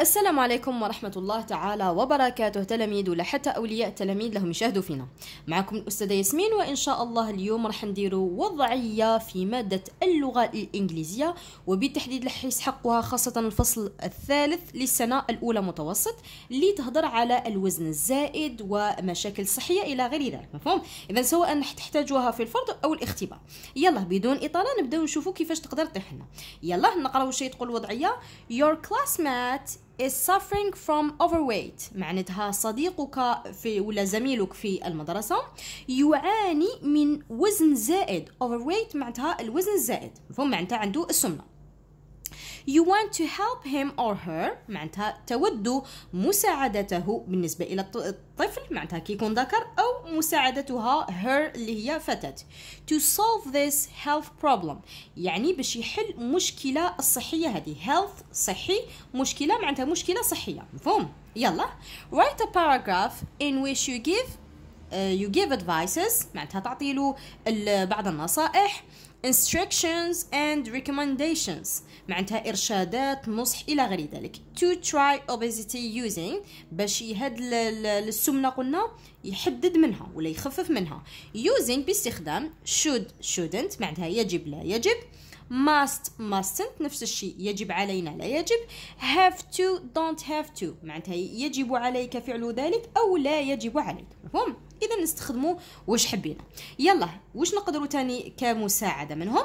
السلام عليكم ورحمة الله تعالى وبركاته تلاميذ ولا حتى أولياء التلاميذ لهم يشاهدوا فينا معكم الأستاذة ياسمين وإن شاء الله اليوم راح نديروا وضعية في مادة اللغة الإنجليزية وبالتحديد راح يسحقها خاصة الفصل الثالث للسنة الأولى متوسط اللي تهضر على الوزن الزائد ومشاكل صحية إلى غير ذلك مفهوم إذا سواء تحتاجوها في الفرض أو الاختبار يلا بدون إطالة نبداو نشوفوا كيفاش تقدر تطيح لنا يلا نقراو شيء تقول الوضعية your classmate is suffering from overweight معناتها صديقك في ولا زميلك في المدرسة يعاني من وزن زائد overweight معناتها الوزن الزائد مفهوم معناتها عنده السمنة You want to help him or her معناتها تود مساعدته بالنسبة إلى الطفل معناتها كيكون ذكر أو مساعدتها her اللي هي فتاة to solve this health problem يعني باش يحل مشكلة الصحية هذه health صحي مشكلة معناتها مشكلة صحية مفهوم يلا write a paragraph in which you give uh, you give advices معناتها تعطي له بعض النصائح instructions and recommendations معناتها إرشادات نصح إلى غير ذلك to try obesity using باش يهد السمنة قلنا يحدد منها ولا يخفف منها using باستخدام should shouldn't معناتها يجب لا يجب must mustn't نفس الشيء يجب علينا لا يجب have to don't have to معناتها يجب عليك فعل ذلك أو لا يجب عليك مفهوم إذا نستخدموا واش حبينا يلا واش نقدروا تاني كمساعدة منهم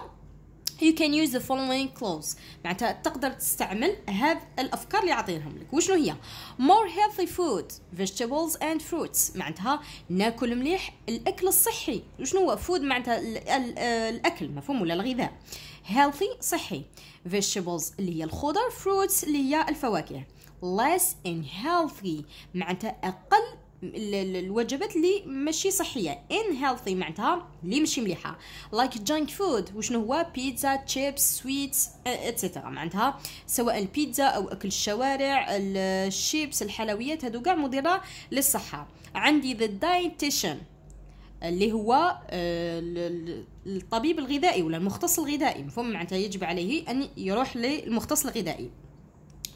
you can use the following clause معناتها تقدر تستعمل هاد الافكار اللي عاطينهم لك وشنو هي more healthy food vegetables and fruits معناتها ناكل مليح الاكل الصحي وشنو هو food معناتها الاكل مفهوم ولا الغذاء healthy صحي vegetables اللي هي الخضر fruits اللي هي الفواكه less in healthy معناتها أقل الوجبات اللي ماشي صحيه ان هيلثي معناتها اللي ماشي مليحه لايك جانك فود وشنو هو بيتزا تشيبس سويتس اتسيتيرا معناتها سواء البيتزا او اكل الشوارع الشيبس الحلويات هادو كاع مضره للصحه عندي ذا دايتيشن اللي هو آه، الطبيب الغذائي ولا المختص الغذائي مفهوم معناتها يجب عليه ان يروح للمختص الغذائي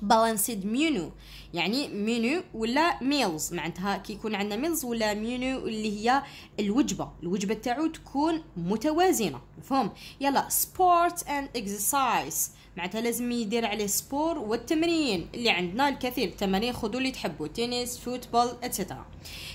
بالانسيد مينو يعني مينو ولا ميلز معناتها كي يكون عندنا ميلز ولا مينو اللي هي الوجبه الوجبه تاعو تكون متوازنه مفهوم يلا سبورت اند اكسرسايز معناتها لازم يدير عليه سبور والتمرين اللي عندنا الكثير التمارين خذوا اللي تحبوا تنس فوتبول اتسيتيرا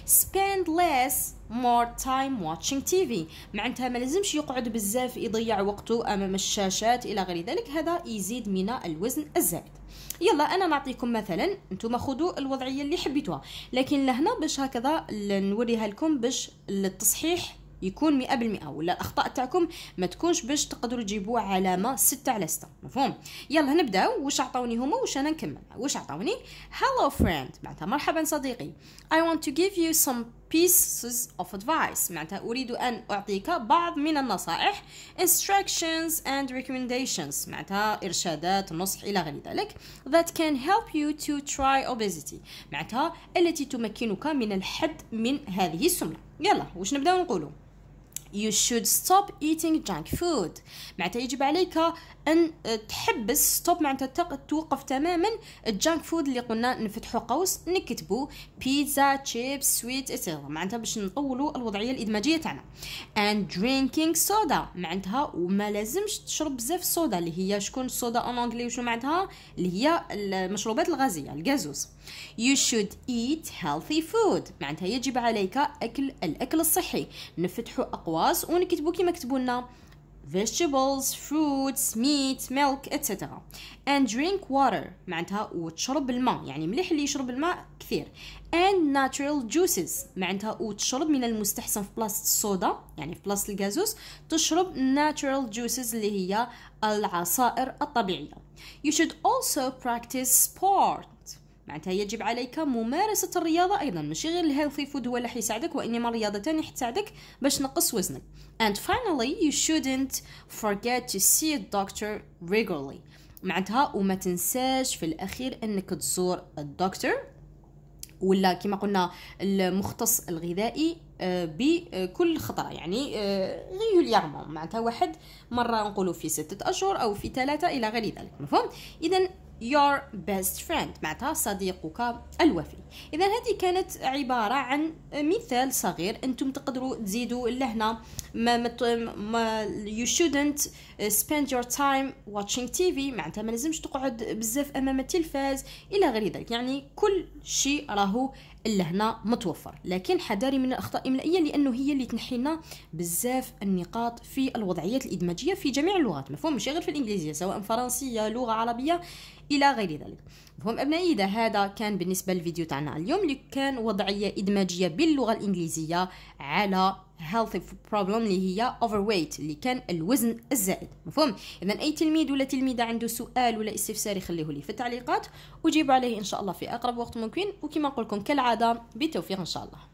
spend less more time watching TV معناتها ما لازمش يقعد بزاف يضيع وقته امام الشاشات الى غير ذلك هذا يزيد من الوزن الزائد يلا انا نعطيكم مثلا انتم خذوا الوضعيه اللي حبيتوها لكن لهنا باش هكذا نوريها لكم باش التصحيح يكون 100% ولا الأخطاء تاعكم ما تكونش باش تقدروا تجيبوا علامة 6 على 6 مفهوم يلا نبداو واش عطاوني هما واش أنا نكمل واش عطاوني hello friend معناتها مرحبا صديقي I want to give you some pieces of advice معناتها أريد أن أعطيك بعض من النصائح instructions and recommendations معناتها إرشادات نصح إلى غير ذلك that can help you to try obesity معناتها التي تمكنك من الحد من هذه السمنة يلا وش نبداو نقوله you should stop eating junk food معناتها يجب عليك ان آه، تحبس stop معناتها توقف تماما الجانك فود اللي قلنا نفتحوا قوس نكتبوا بيتزا تشيبس سويت اتسيتيرا معناتها باش نطولوا الوضعيه الادماجيه تاعنا and drinking soda معناتها وما لازمش تشرب بزاف صودا اللي هي شكون صودا اون انجلي وشو معناتها اللي هي المشروبات الغازيه الغازوز you should eat healthy food معناتها يجب عليك اكل الاكل الصحي نفتحوا اقوى الخواص ونكتبو كيما كتبوا لنا vegetables, fruits, meat, milk, etc. And drink water معناتها وتشرب الماء يعني مليح اللي يشرب الماء كثير. And natural juices معناتها وتشرب من المستحسن في بلاصة الصودا يعني في بلاصة الغازوس تشرب natural juices اللي هي العصائر الطبيعية. You should also practice sport معناتها يجب عليك ممارسة الرياضة أيضا مش غير الهيلثي فود هو اللي حيساعدك وإنما الرياضة تاني حتساعدك باش تنقص وزنك and finally you shouldn't forget to see a doctor regularly معناتها وما تنساش في الأخير أنك تزور الدكتور ولا كما قلنا المختص الغذائي آه، بكل خطره يعني ريوليرمون آه، معناتها واحد مره نقوله في ستة اشهر او في ثلاثه الى غير ذلك مفهوم اذا your best friend معناتها صديقك الوفي اذا هذه كانت عباره عن مثال صغير انتم تقدروا تزيدوا لهنا ما, ما, you shouldn't spend your time watching TV معناتها ما لازمش تقعد بزاف امام التلفاز الى غير ذلك يعني كل شيء راهو لهنا متوفر لكن حذاري من الاخطاء الاملائيه لانه هي اللي تنحي لنا بزاف النقاط في الوضعيات الادماجيه في جميع اللغات مفهوم مش غير في الانجليزيه سواء فرنسيه لغه عربيه الى غير ذلك مفهوم ابنائي اذا هذا كان بالنسبه للفيديو تاعنا اليوم اللي كان وضعيه ادماجيه باللغه الانجليزيه على healthy problem اللي هي overweight اللي كان الوزن الزائد مفهوم اذا اي تلميذ ولا تلميذه عنده سؤال ولا استفسار يخليه لي في التعليقات وجيبوا عليه ان شاء الله في اقرب وقت ممكن وكما نقول لكم كالعاده بالتوفيق ان شاء الله